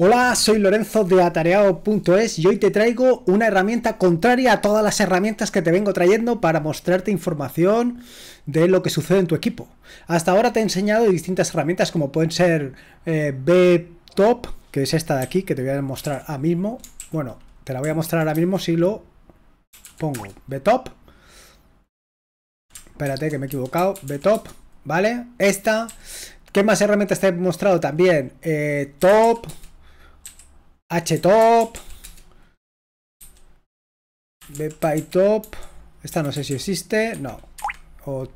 Hola, soy Lorenzo de atareado.es y hoy te traigo una herramienta contraria a todas las herramientas que te vengo trayendo para mostrarte información de lo que sucede en tu equipo. Hasta ahora te he enseñado distintas herramientas como pueden ser eh, BTop, que es esta de aquí, que te voy a mostrar ahora mismo. Bueno, te la voy a mostrar ahora mismo si lo pongo. BTop. Espérate que me he equivocado. BTop, ¿vale? Esta. ¿Qué más herramientas te he mostrado también? Eh, top. HTOP, top esta no sé si existe, no, o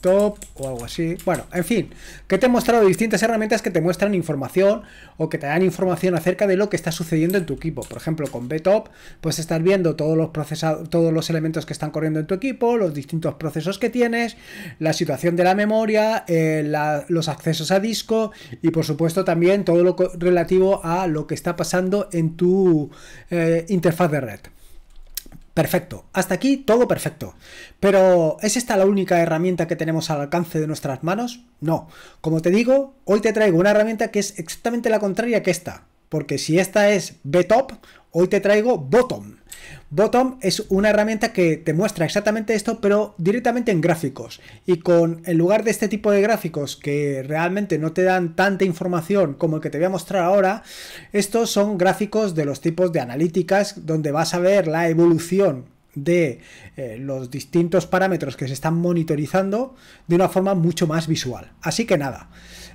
top o algo así. Bueno, en fin, que te he mostrado distintas herramientas que te muestran información o que te dan información acerca de lo que está sucediendo en tu equipo. Por ejemplo, con BTOP, puedes estar viendo todos los procesados, todos los elementos que están corriendo en tu equipo, los distintos procesos que tienes, la situación de la memoria, eh, los accesos a disco y por supuesto también todo lo relativo a lo que está pasando en tu eh, interfaz de red. Perfecto, hasta aquí todo perfecto. Pero ¿es esta la única herramienta que tenemos al alcance de nuestras manos? No. Como te digo, hoy te traigo una herramienta que es exactamente la contraria que esta. Porque si esta es B-top, hoy te traigo bottom. Bottom es una herramienta que te muestra exactamente esto, pero directamente en gráficos. Y con, en lugar de este tipo de gráficos que realmente no te dan tanta información como el que te voy a mostrar ahora, estos son gráficos de los tipos de analíticas donde vas a ver la evolución de eh, los distintos parámetros que se están monitorizando de una forma mucho más visual. Así que nada,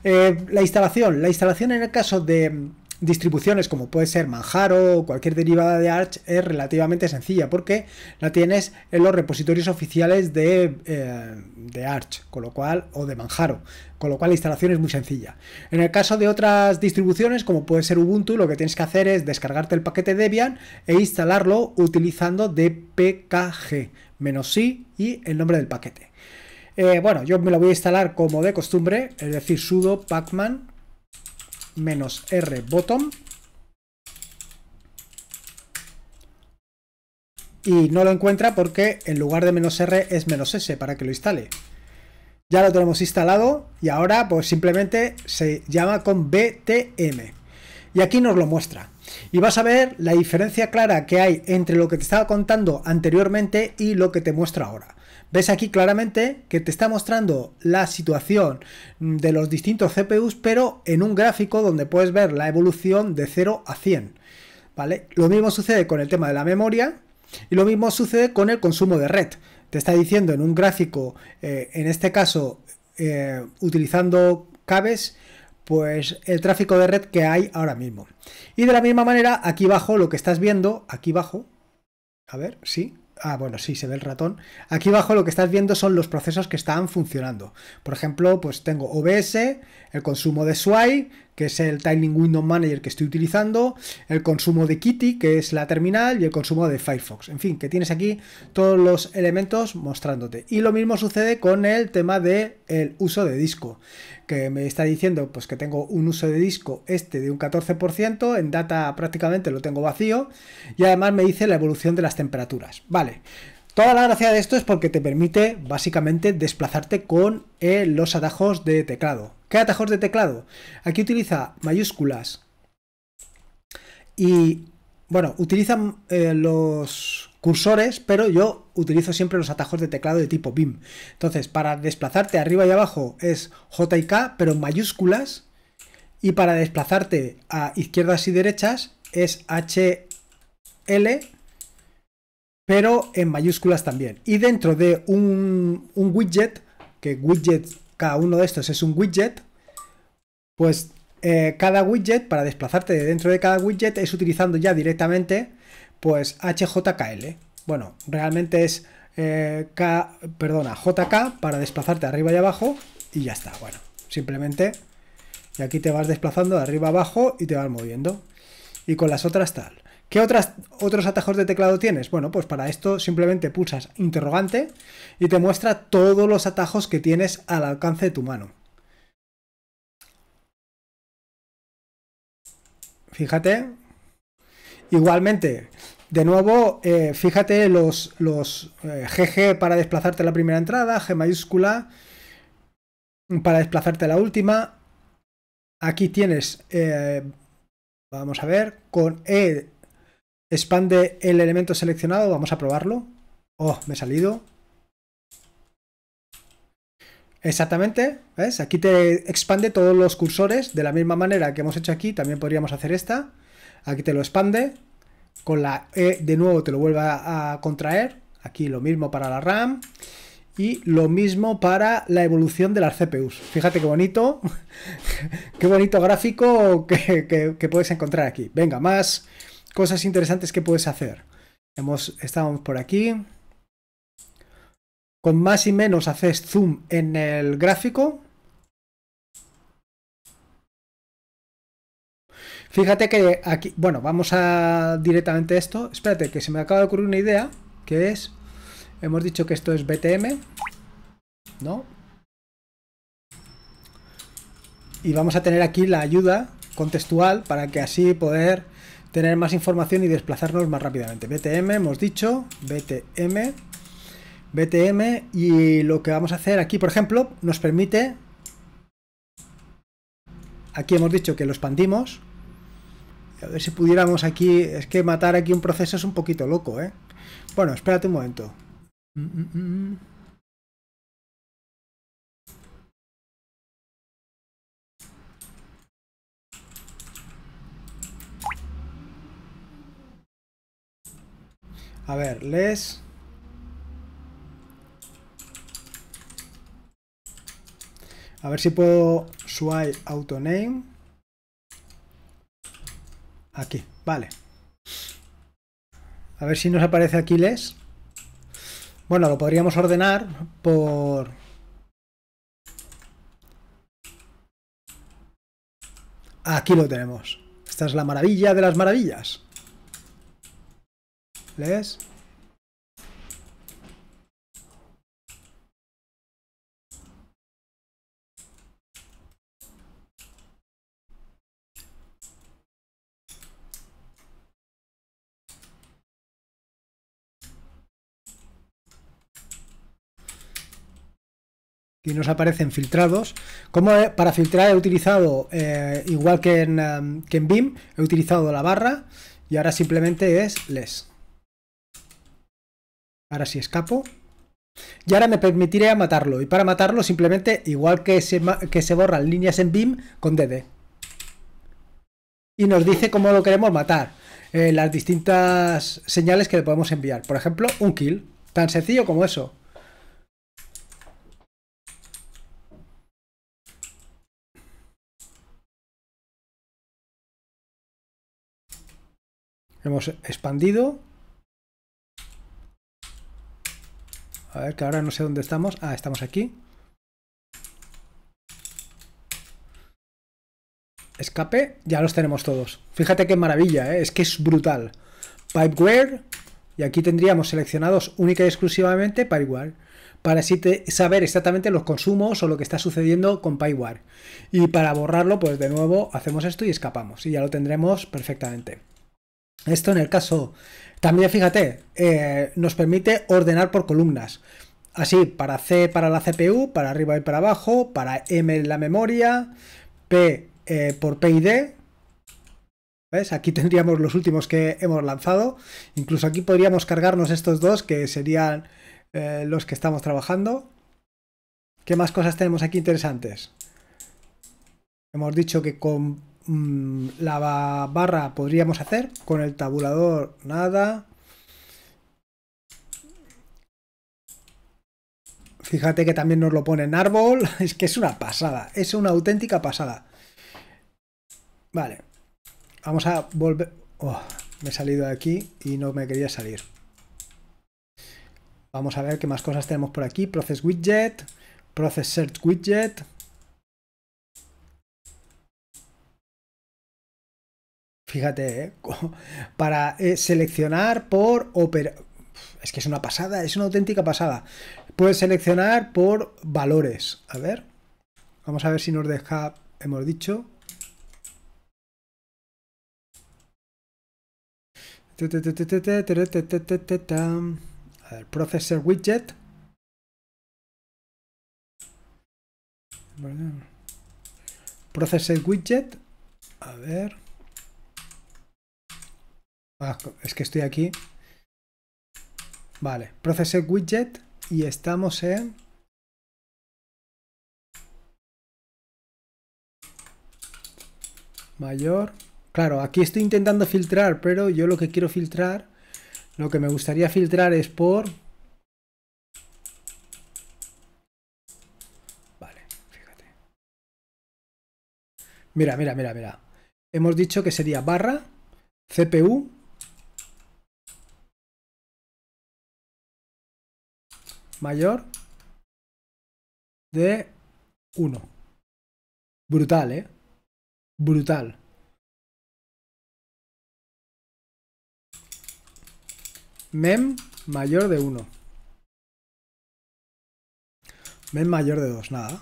eh, la instalación. La instalación en el caso de distribuciones como puede ser Manjaro o cualquier derivada de Arch es relativamente sencilla porque la tienes en los repositorios oficiales de, eh, de Arch con lo cual, o de Manjaro, con lo cual la instalación es muy sencilla. En el caso de otras distribuciones como puede ser Ubuntu, lo que tienes que hacer es descargarte el paquete Debian e instalarlo utilizando dpkg, menos i y el nombre del paquete. Eh, bueno, yo me lo voy a instalar como de costumbre, es decir, sudo pacman menos R bottom. Y no lo encuentra porque en lugar de menos R es menos S para que lo instale. Ya lo tenemos instalado y ahora pues simplemente se llama con BTM. Y aquí nos lo muestra. Y vas a ver la diferencia clara que hay entre lo que te estaba contando anteriormente y lo que te muestra ahora. Ves aquí claramente que te está mostrando la situación de los distintos CPUs, pero en un gráfico donde puedes ver la evolución de 0 a 100. ¿Vale? Lo mismo sucede con el tema de la memoria y lo mismo sucede con el consumo de red. Te está diciendo en un gráfico, eh, en este caso eh, utilizando cables, pues el tráfico de red que hay ahora mismo. Y de la misma manera, aquí abajo lo que estás viendo, aquí abajo, a ver, sí, Ah, bueno, sí, se ve el ratón. Aquí abajo lo que estás viendo son los procesos que están funcionando. Por ejemplo, pues tengo OBS, el consumo de SWI, que es el Tiling Window Manager que estoy utilizando, el consumo de Kitty, que es la terminal, y el consumo de Firefox. En fin, que tienes aquí todos los elementos mostrándote. Y lo mismo sucede con el tema del el uso de disco, que me está diciendo pues que tengo un uso de disco este de un 14%, en data prácticamente lo tengo vacío, y además me dice la evolución de las temperaturas. Vale. Toda la gracia de esto es porque te permite básicamente desplazarte con eh, los atajos de teclado. ¿Qué atajos de teclado? Aquí utiliza mayúsculas y, bueno, utilizan eh, los cursores, pero yo utilizo siempre los atajos de teclado de tipo BIM. Entonces, para desplazarte arriba y abajo es J y K, pero en mayúsculas. Y para desplazarte a izquierdas y derechas es H L, pero en mayúsculas también. Y dentro de un widget, que widget cada uno de estos es un widget, pues eh, cada widget, para desplazarte de dentro de cada widget, es utilizando ya directamente pues HJKL. Bueno, realmente es eh, K, perdona, JK para desplazarte arriba y abajo y ya está. Bueno, simplemente y aquí te vas desplazando de arriba abajo y te vas moviendo. Y con las otras tal. ¿Qué otras, otros atajos de teclado tienes? Bueno, pues para esto simplemente pulsas interrogante y te muestra todos los atajos que tienes al alcance de tu mano. Fíjate. Igualmente, de nuevo, eh, fíjate los, los GG eh, para desplazarte a la primera entrada, G mayúscula para desplazarte a la última. Aquí tienes, eh, vamos a ver, con E Expande el elemento seleccionado. Vamos a probarlo. Oh, me he salido. Exactamente, ¿ves? Aquí te expande todos los cursores de la misma manera que hemos hecho aquí, también podríamos hacer esta. Aquí te lo expande, con la E de nuevo te lo vuelve a, contraer, aquí lo mismo para la RAM y lo mismo para la evolución de las CPUs. Fíjate qué bonito, qué bonito gráfico que, que puedes encontrar aquí. Venga, más cosas interesantes que puedes hacer. Hemos, estábamos por aquí. Con más y menos haces zoom en el gráfico. Fíjate que aquí, bueno, vamos a directamente esto. Espérate, que se me acaba de ocurrir una idea, que es, hemos dicho que esto es BTM, ¿no? Y vamos a tener aquí la ayuda contextual para que así poder tener más información y desplazarnos más rápidamente. BTM, hemos dicho, BTM, BTM y lo que vamos a hacer aquí, por ejemplo, nos permite, aquí hemos dicho que lo expandimos, a ver si pudiéramos aquí, es que matar aquí un proceso es un poquito loco, ¿eh? Bueno, espérate un momento. Mm, mm, mm. A ver, les... A ver si puedo swipe auto name. Aquí, vale. A ver si nos aparece aquí les. Bueno, lo podríamos ordenar por... Aquí lo tenemos. Esta es la maravilla de las maravillas les y nos aparecen filtrados. Como eh, para filtrar he utilizado, eh, igual que en, em, que en BIM, he utilizado la barra y ahora simplemente es les Ahora si escapo. Y ahora me permitiré matarlo. Y para matarlo, simplemente, igual que se, que se borran líneas en BIM, con DD. Y nos dice cómo lo queremos matar. Eh, las distintas señales que le podemos enviar. Por ejemplo, un kill. Tan sencillo como eso. Hemos expandido. A ver, que ahora no sé dónde estamos. Ah, estamos aquí. Escape, ya los tenemos todos. Fíjate qué maravilla, ¿eh? es que es brutal. Pipeware, y aquí tendríamos seleccionados única y exclusivamente Pipeware, para así saber exactamente los consumos o lo que está sucediendo con Pipeware. Y para borrarlo, pues de nuevo hacemos esto y escapamos, y ya lo tendremos perfectamente. Esto en el caso, también fíjate, eh, nos permite ordenar por columnas. Así, para C para la CPU, para arriba y para abajo, para M la memoria, P eh, por P y D. ¿Ves? Aquí tendríamos los últimos que hemos lanzado. Incluso aquí podríamos cargarnos estos dos que serían eh, los que estamos trabajando. ¿Qué más cosas tenemos aquí interesantes? Hemos dicho que con Mm, la barra podríamos hacer con el tabulador nada fíjate que también nos lo pone en árbol es que es una pasada es una auténtica pasada vale vamos a volver oh, me he salido de aquí y no me quería salir vamos a ver qué más cosas tenemos por aquí process widget process search widget Fíjate, para seleccionar por opera... Es que es una pasada, es una auténtica pasada. Puedes seleccionar por valores. A ver, vamos a ver si nos deja, hemos dicho, A ver, processor widget. Processor widget. A ver. Ah, es que estoy aquí. Vale, procese widget y estamos en... Mayor. Claro, aquí estoy intentando filtrar, pero yo lo que quiero filtrar, lo que me gustaría filtrar es por... Vale, fíjate. Mira, mira, mira, mira. Hemos dicho que sería barra, CPU, mayor de 1. Brutal, ¿eh? Brutal. Mem mayor de 1. Mem mayor de 2, nada.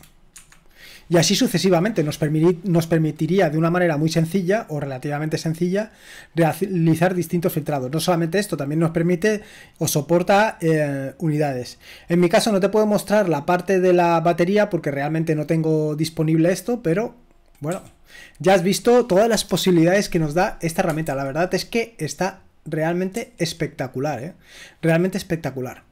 Y así sucesivamente nos, permitiría de una manera muy sencilla o relativamente sencilla realizar distintos filtrados. No solamente esto, también nos permite o soporta eh, unidades. En mi caso no te puedo mostrar la parte de la batería porque realmente no tengo disponible esto, pero bueno, ya has visto todas las posibilidades que nos da esta herramienta. La verdad es que está realmente espectacular, ¿eh? realmente espectacular.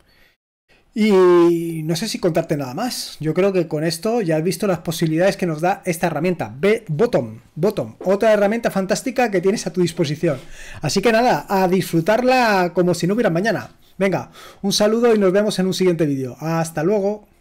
Y no sé si contarte nada más. Yo creo que con esto ya has visto las posibilidades que nos da esta herramienta, B Bottom, Bottom, otra herramienta fantástica que tienes a tu disposición. Así que nada, a disfrutarla como si no hubiera mañana. Venga, un saludo y nos vemos en un siguiente vídeo. Hasta luego.